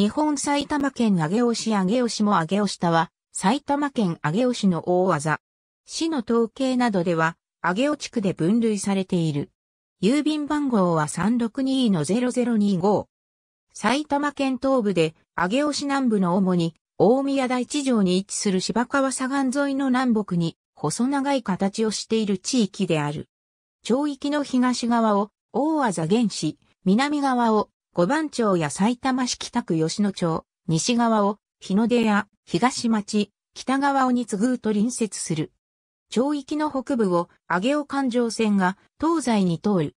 日本埼玉県上尾市上尾市も上尾下は、埼玉県上尾市の大技。市の統計などでは、上尾地区で分類されている。郵便番号は362-0025。埼玉県東部で、上尾市南部の主に、大宮台地上に位置する芝川左岸沿いの南北に、細長い形をしている地域である。町域の東側を、大技原始、南側を、五番町や埼玉市北区吉野町、西側を日の出や東町、北側をに次ぐと隣接する。町域の北部を上尾環状線が東西に通る。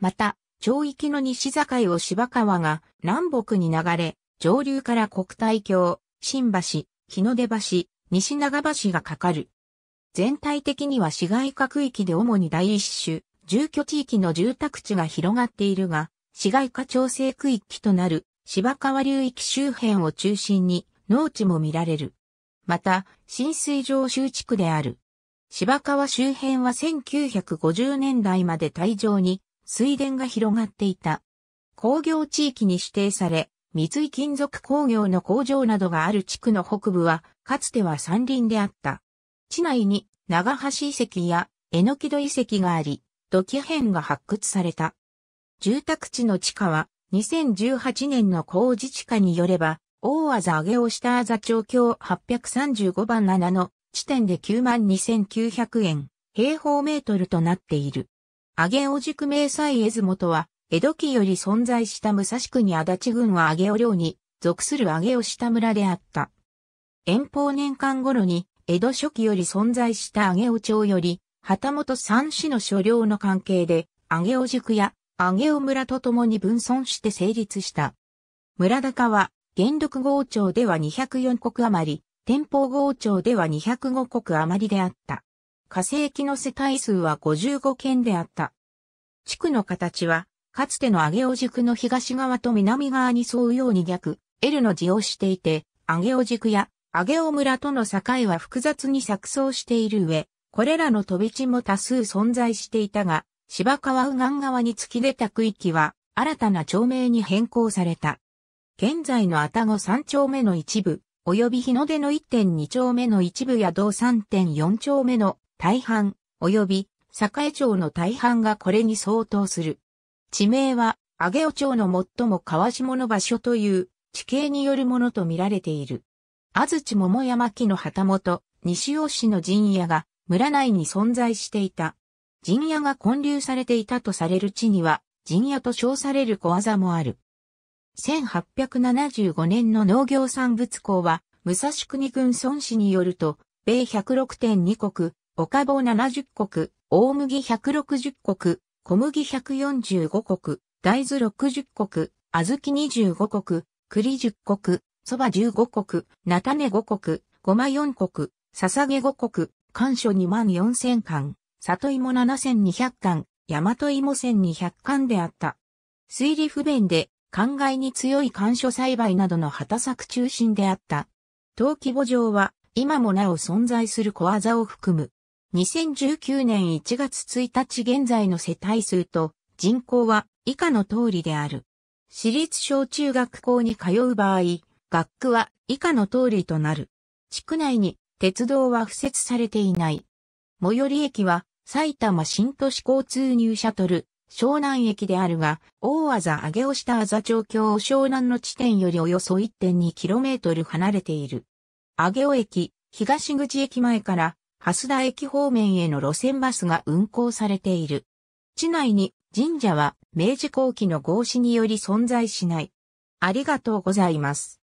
また、町域の西境を芝川が南北に流れ、上流から国体橋、新橋、日の出橋、西長橋がかかる。全体的には市街化区域で主に第一種、住居地域の住宅地が広がっているが、市街化調整区域となる芝川流域周辺を中心に農地も見られる。また、浸水場周地区である。芝川周辺は1950年代まで大場に水田が広がっていた。工業地域に指定され、三井金属工業の工場などがある地区の北部は、かつては山林であった。地内に長橋遺跡や榎戸遺跡があり、土器片が発掘された。住宅地の地下は、2018年の工事地下によれば、大和上げをしたあ町京835番7の地点で92,900円、平方メートルとなっている。上げお宿名祭江津元は、江戸期より存在した武蔵国足立郡は上げお領に属する上げお下村であった。遠方年間頃に、江戸初期より存在した上尾町より、旗本三市の所領の関係で、上尾塾や上尾村と共に分村して成立した。村高は、元禄豪町では204国余り、天保豪町では205国余りであった。火星期の世帯数は55県であった。地区の形は、かつての上尾軸の東側と南側に沿うように逆、L の字をしていて、上尾軸や上尾村との境は複雑に錯綜している上、これらの飛び地も多数存在していたが、芝川右岸側に突き出た区域は、新たな町名に変更された。現在の愛宕3丁目の一部、及び日の出の1.2丁目の一部や道3.4丁目の大半、及び栄町の大半がこれに相当する。地名は、上尾町の最も川下の場所という地形によるものと見られている。安土桃山木の旗本、西尾市の陣屋が村内に存在していた。陣屋が建立されていたとされる地には、陣屋と称される小技もある。1875年の農業産物校は、武蔵国軍孫子によると、米106.2国、岡坊70国、大麦160国、小麦145国、大豆60国、小豆25国、栗10国、蕎麦15国、菜種5国、ごま4国、捧げ5国、干書2万4000巻。里芋7200巻、大和芋1200巻であった。水利不便で、灌漑に強い干渉栽培などの畑作中心であった。登記簿上は、今もなお存在する小技を含む。2019年1月1日現在の世帯数と人口は以下の通りである。私立小中学校に通う場合、学区は以下の通りとなる。地区内に鉄道は付設されていない。最寄り駅は埼玉新都市交通入社取る湘南駅であるが、大技上げをしたあざ町橋を湘南の地点よりおよそ 1.2km 離れている。上げ尾駅、東口駅前から、蓮田駅方面への路線バスが運行されている。地内に神社は明治後期の合祀により存在しない。ありがとうございます。